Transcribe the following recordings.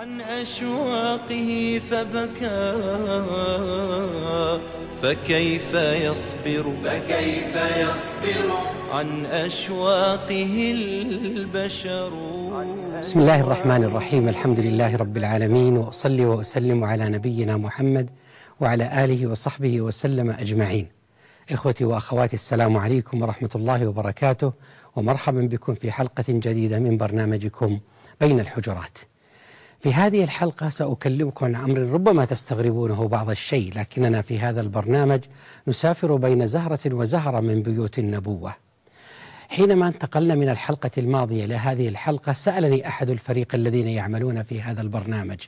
عن أشواقه فبكى فكيف يصبر فكيف يصبر عن أشواقه البشر بسم الله الرحمن الرحيم الحمد لله رب العالمين وأصلي وأسلم على نبينا محمد وعلى آله وصحبه وسلم أجمعين إخوتي وأخواتي السلام عليكم ورحمة الله وبركاته ومرحبا بكم في حلقة جديدة من برنامجكم بين الحجرات في هذه الحلقة سأكلمكم عن أمر ربما تستغربونه بعض الشيء لكننا في هذا البرنامج نسافر بين زهرة وزهرة من بيوت النبوة حينما انتقلنا من الحلقة الماضية إلى هذه الحلقة سألني أحد الفريق الذين يعملون في هذا البرنامج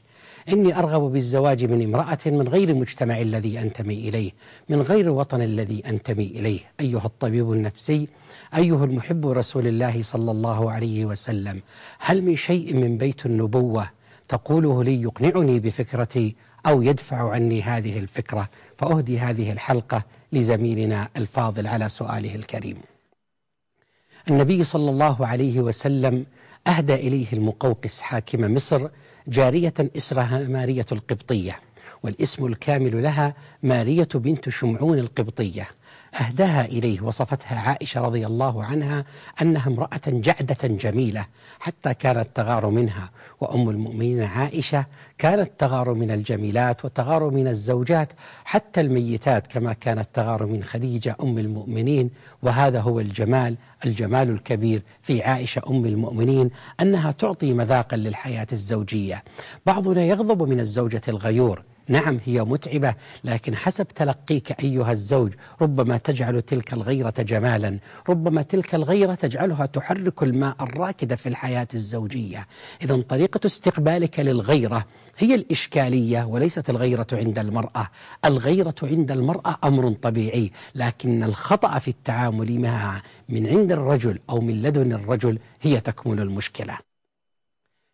إني أرغب بالزواج من امرأة من غير المجتمع الذي أنتمي إليه من غير الوطن الذي أنتمي إليه أيها الطبيب النفسي أيها المحب رسول الله صلى الله عليه وسلم هل من شيء من بيت النبوة تقوله لي يقنعني بفكرتي أو يدفع عني هذه الفكرة فأهدي هذه الحلقة لزميلنا الفاضل على سؤاله الكريم النبي صلى الله عليه وسلم أهدى إليه المقوقس حاكم مصر جارية اسرها مارية القبطية والاسم الكامل لها مارية بنت شمعون القبطية أهداها إليه وصفتها عائشة رضي الله عنها أنها امرأة جعدة جميلة حتى كانت تغار منها وأم المؤمنين عائشة كانت تغار من الجميلات وتغار من الزوجات حتى الميتات كما كانت تغار من خديجة أم المؤمنين وهذا هو الجمال الجمال الكبير في عائشة أم المؤمنين أنها تعطي مذاقا للحياة الزوجية بعضنا يغضب من الزوجة الغيور نعم هي متعبة لكن حسب تلقيك أيها الزوج ربما تجعل تلك الغيرة جمالا ربما تلك الغيرة تجعلها تحرك الماء الراكد في الحياة الزوجية إذا طريقة استقبالك للغيرة هي الإشكالية وليست الغيرة عند المرأة الغيرة عند المرأة أمر طبيعي لكن الخطأ في التعامل معها من عند الرجل أو من لدن الرجل هي تكمن المشكلة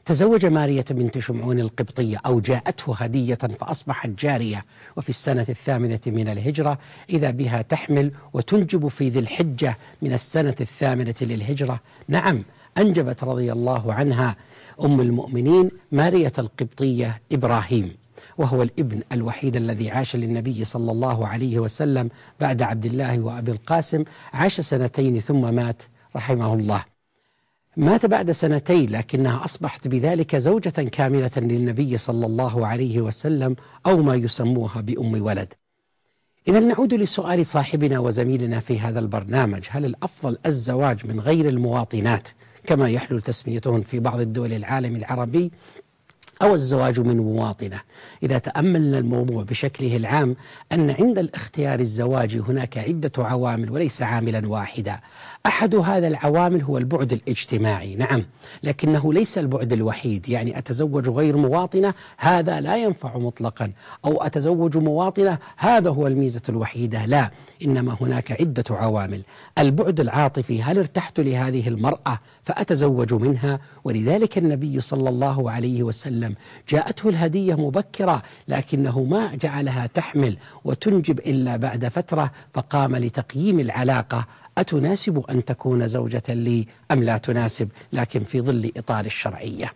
تزوج مارية بنت شمعون القبطية أو جاءته هدية فأصبحت جارية وفي السنة الثامنة من الهجرة إذا بها تحمل وتنجب في ذي الحجة من السنة الثامنة للهجرة نعم أنجبت رضي الله عنها أم المؤمنين مارية القبطية إبراهيم وهو الابن الوحيد الذي عاش للنبي صلى الله عليه وسلم بعد عبد الله وأبي القاسم عاش سنتين ثم مات رحمه الله مات بعد سنتين لكنها أصبحت بذلك زوجة كاملة للنبي صلى الله عليه وسلم أو ما يسموها بأم ولد إذا نعود لسؤال صاحبنا وزميلنا في هذا البرنامج هل الأفضل الزواج من غير المواطنات كما يحلو تسميتهن في بعض الدول العالم العربي أو الزواج من مواطنة إذا تأملنا الموضوع بشكله العام أن عند الاختيار الزواجي هناك عدة عوامل وليس عاملا واحدا أحد هذا العوامل هو البعد الاجتماعي نعم لكنه ليس البعد الوحيد يعني أتزوج غير مواطنة هذا لا ينفع مطلقا أو أتزوج مواطنة هذا هو الميزة الوحيدة لا إنما هناك عدة عوامل البعد العاطفي هل ارتحت لهذه المرأة فأتزوج منها ولذلك النبي صلى الله عليه وسلم وسلم جاءته الهدية مبكرة لكنه ما جعلها تحمل وتنجب إلا بعد فترة فقام لتقييم العلاقة أتناسب أن تكون زوجة لي أم لا تناسب لكن في ظل إطار الشرعية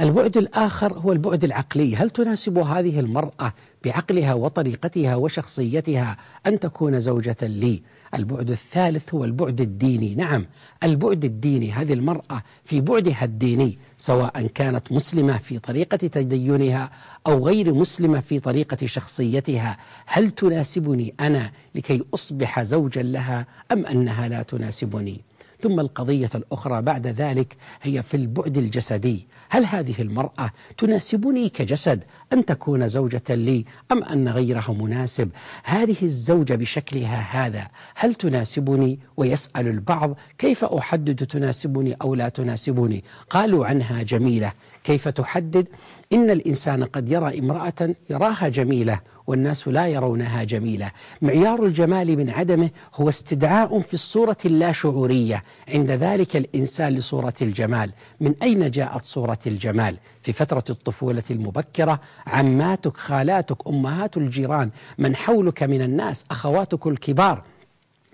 البعد الآخر هو البعد العقلي هل تناسب هذه المرأة بعقلها وطريقتها وشخصيتها أن تكون زوجة لي؟ البعد الثالث هو البعد الديني نعم البعد الديني هذه المرأة في بعدها الديني سواء كانت مسلمة في طريقة تدينها أو غير مسلمة في طريقة شخصيتها هل تناسبني أنا لكي أصبح زوجا لها أم أنها لا تناسبني ثم القضية الأخرى بعد ذلك هي في البعد الجسدي هل هذه المرأة تناسبني كجسد أن تكون زوجة لي أم أن غيرها مناسب هذه الزوجة بشكلها هذا هل تناسبني ويسأل البعض كيف أحدد تناسبني أو لا تناسبني قالوا عنها جميلة كيف تحدد إن الإنسان قد يرى امرأة يراها جميلة والناس لا يرونها جميلة معيار الجمال من عدمه هو استدعاء في الصورة اللاشعورية عند ذلك الإنسان لصورة الجمال من أين جاءت صورة الجمال في فترة الطفولة المبكرة عماتك خالاتك أمهات الجيران من حولك من الناس أخواتك الكبار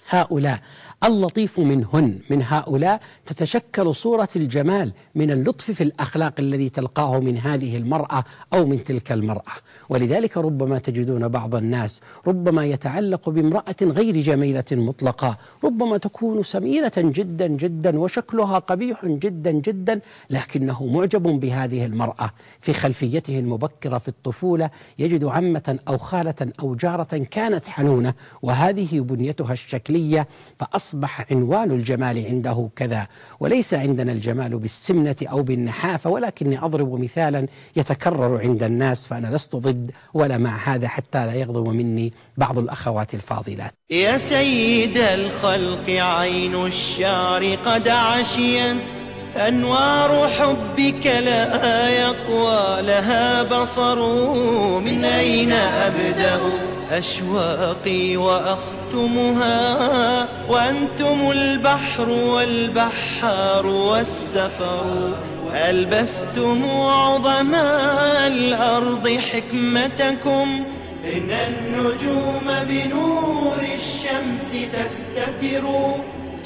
هؤلاء اللطيف منهن من هؤلاء تتشكل صورة الجمال من اللطف في الأخلاق الذي تلقاه من هذه المرأة أو من تلك المرأة ولذلك ربما تجدون بعض الناس ربما يتعلق بامرأة غير جميلة مطلقة ربما تكون سمينة جدا جدا وشكلها قبيح جدا جدا لكنه معجب بهذه المرأة في خلفيته المبكرة في الطفولة يجد عمة أو خالة أو جارة كانت حنونة وهذه بنيتها الشكلية الشكلية فأصبح عنوان الجمال عنده كذا وليس عندنا الجمال بالسمنة أو بالنحافة ولكني أضرب مثالا يتكرر عند الناس فأنا لست ضد ولا مع هذا حتى لا يغضب مني بعض الأخوات الفاضلات يا سيد الخلق عين الشعر قد عشيت أنوار حبك لا يقوى لها بصر من أين أبدأ أشواقي وأختمها وأنتم البحر والبحار والسفر ألبستم عظماء الأرض حكمتكم إن النجوم بنور الشمس تستتر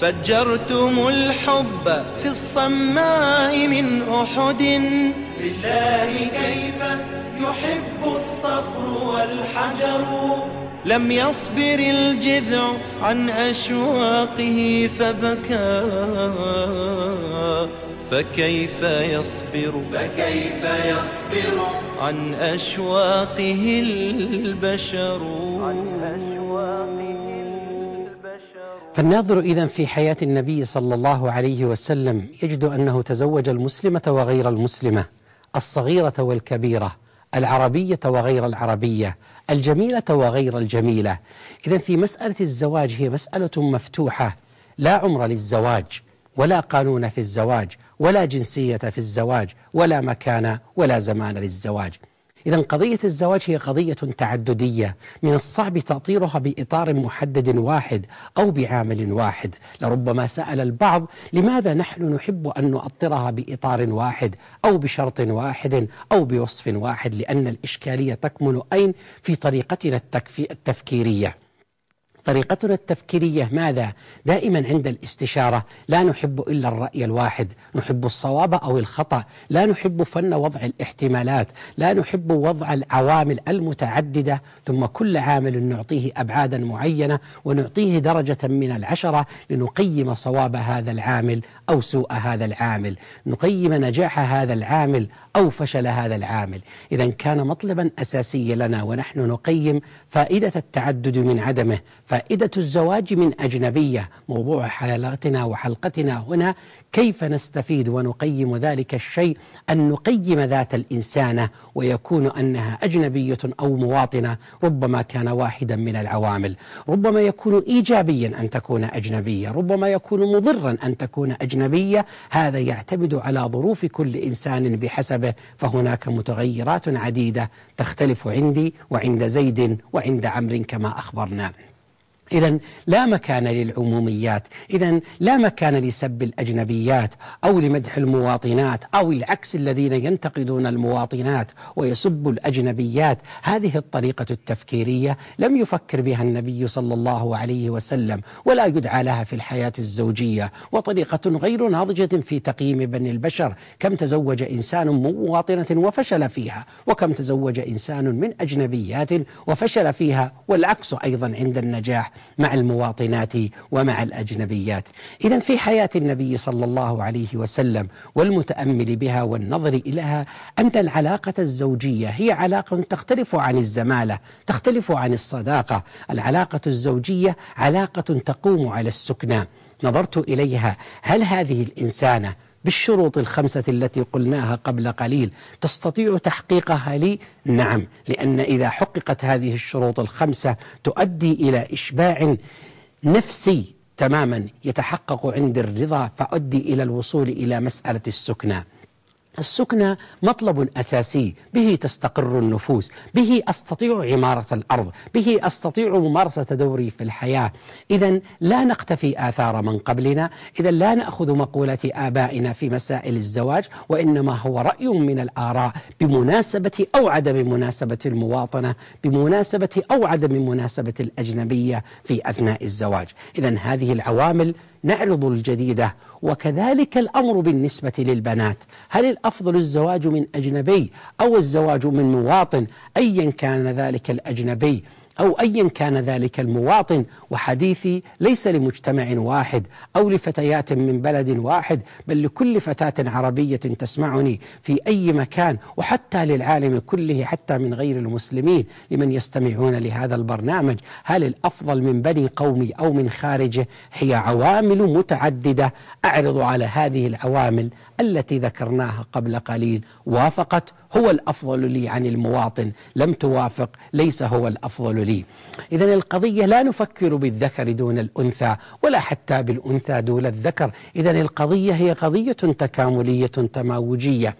فجرتم الحب في الصماء من أحد لله كيف يحب الصخر والحجر لم يصبر الجذع عن أشواقه فبكى فكيف يصبر فكيف يصبر عن أشواقه البشر عن أشواقه فالناظر إذا في حياة النبي صلى الله عليه وسلم يجد أنه تزوج المسلمة وغير المسلمة الصغيرة والكبيرة العربية وغير العربية الجميلة وغير الجميلة إذا في مسألة الزواج هي مسألة مفتوحة لا عمر للزواج ولا قانون في الزواج ولا جنسية في الزواج ولا مكان ولا زمان للزواج إذا قضية الزواج هي قضية تعددية من الصعب تأطيرها بإطار محدد واحد أو بعامل واحد لربما سأل البعض لماذا نحن نحب أن نؤطرها بإطار واحد أو بشرط واحد أو بوصف واحد لأن الإشكالية تكمن أين في طريقتنا التكفي التفكيرية طريقتنا التفكيرية ماذا؟ دائما عند الاستشارة لا نحب إلا الرأي الواحد نحب الصواب أو الخطأ لا نحب فن وضع الاحتمالات لا نحب وضع العوامل المتعددة ثم كل عامل نعطيه أبعادا معينة ونعطيه درجة من العشرة لنقيم صواب هذا العامل أو سوء هذا العامل نقيم نجاح هذا العامل أو فشل هذا العامل إذا كان مطلبا أساسيا لنا ونحن نقيم فائدة التعدد من عدمه فائدة الزواج من أجنبية موضوع حلقتنا وحلقتنا هنا كيف نستفيد ونقيم ذلك الشيء أن نقيم ذات الإنسانة ويكون أنها أجنبية أو مواطنة ربما كان واحدا من العوامل ربما يكون إيجابيا أن تكون أجنبية ربما يكون مضرا أن تكون أجنبية أجنبية هذا يعتمد على ظروف كل إنسان بحسبه فهناك متغيرات عديدة تختلف عندي وعند زيد وعند عمر كما أخبرنا إذا لا مكان للعموميات، إذا لا مكان لسب الأجنبيات أو لمدح المواطنات أو العكس الذين ينتقدون المواطنات ويسب الأجنبيات، هذه الطريقة التفكيرية لم يفكر بها النبي صلى الله عليه وسلم ولا يدعى لها في الحياة الزوجية، وطريقة غير ناضجة في تقييم بني البشر، كم تزوج إنسان من مواطنة وفشل فيها، وكم تزوج إنسان من أجنبيات وفشل فيها والعكس أيضا عند النجاح. مع المواطنات ومع الأجنبيات إذا في حياة النبي صلى الله عليه وسلم والمتأمل بها والنظر إليها أن العلاقة الزوجية هي علاقة تختلف عن الزمالة تختلف عن الصداقة العلاقة الزوجية علاقة تقوم على السكنى نظرت إليها هل هذه الإنسانة بالشروط الخمسة التي قلناها قبل قليل تستطيع تحقيقها لي؟ نعم لأن إذا حققت هذه الشروط الخمسة تؤدي إلى إشباع نفسي تماما يتحقق عند الرضا فأدي إلى الوصول إلى مسألة السكنة السكنة مطلب اساسي به تستقر النفوس به استطيع عماره الارض به استطيع ممارسه دوري في الحياه اذا لا نقتفي اثار من قبلنا اذا لا ناخذ مقوله ابائنا في مسائل الزواج وانما هو راي من الاراء بمناسبه او عدم مناسبه المواطنه بمناسبه او عدم مناسبه الاجنبيه في اثناء الزواج اذا هذه العوامل نعرض الجديدة وكذلك الأمر بالنسبة للبنات هل الأفضل الزواج من أجنبي أو الزواج من مواطن أيا كان ذلك الأجنبي أو أيا كان ذلك المواطن وحديثي ليس لمجتمع واحد أو لفتيات من بلد واحد بل لكل فتاة عربية تسمعني في أي مكان وحتى للعالم كله حتى من غير المسلمين لمن يستمعون لهذا البرنامج هل الأفضل من بني قومي أو من خارجه هي عوامل متعددة أعرض على هذه العوامل التي ذكرناها قبل قليل وافقت هو الافضل لي عن المواطن لم توافق ليس هو الافضل لي اذا القضيه لا نفكر بالذكر دون الانثى ولا حتى بالانثى دون الذكر اذا القضيه هي قضيه تكامليه تماوجيه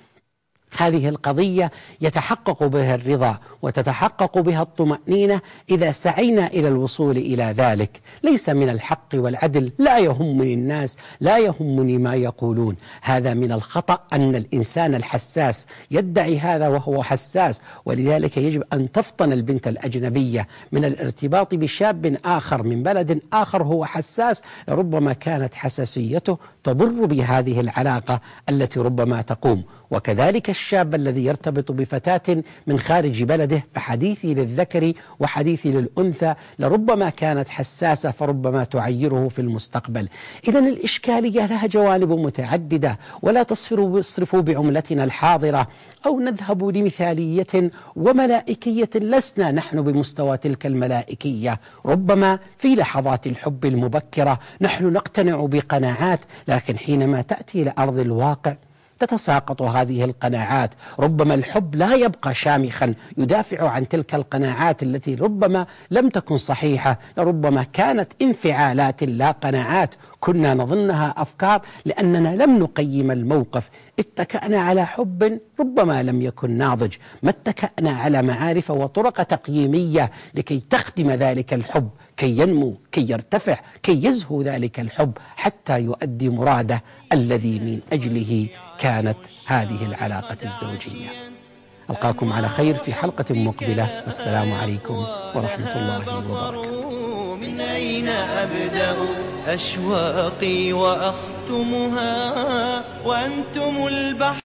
هذه القضية يتحقق بها الرضا وتتحقق بها الطمأنينة إذا سعينا إلى الوصول إلى ذلك ليس من الحق والعدل لا يهمني الناس لا يهمني ما يقولون هذا من الخطأ أن الإنسان الحساس يدعي هذا وهو حساس ولذلك يجب أن تفطن البنت الأجنبية من الارتباط بشاب آخر من بلد آخر هو حساس ربما كانت حساسيته تضر بهذه العلاقة التي ربما تقوم وكذلك الشاب الذي يرتبط بفتاة من خارج بلده فحديثي للذكر وحديثي للأنثى لربما كانت حساسة فربما تعيره في المستقبل إذا الإشكالية لها جوانب متعددة ولا تصرف بعملتنا الحاضرة أو نذهب لمثالية وملائكية لسنا نحن بمستوى تلك الملائكية ربما في لحظات الحب المبكرة نحن نقتنع بقناعات لكن حينما تأتي لأرض الواقع تتساقط هذه القناعات ربما الحب لا يبقى شامخا يدافع عن تلك القناعات التي ربما لم تكن صحيحة لربما كانت انفعالات لا قناعات كنا نظنها أفكار لأننا لم نقيم الموقف اتكأنا على حب ربما لم يكن ناضج ما اتكأنا على معارف وطرق تقييمية لكي تخدم ذلك الحب كي ينمو كي يرتفع كي يزهو ذلك الحب حتى يؤدي مراده الذي من أجله كانت هذه العلاقة الزوجية ألقاكم على خير في حلقة مقبلة والسلام عليكم ورحمة الله وبركاته من أين أبدأ أشواقي وأختمها وأنتم البحر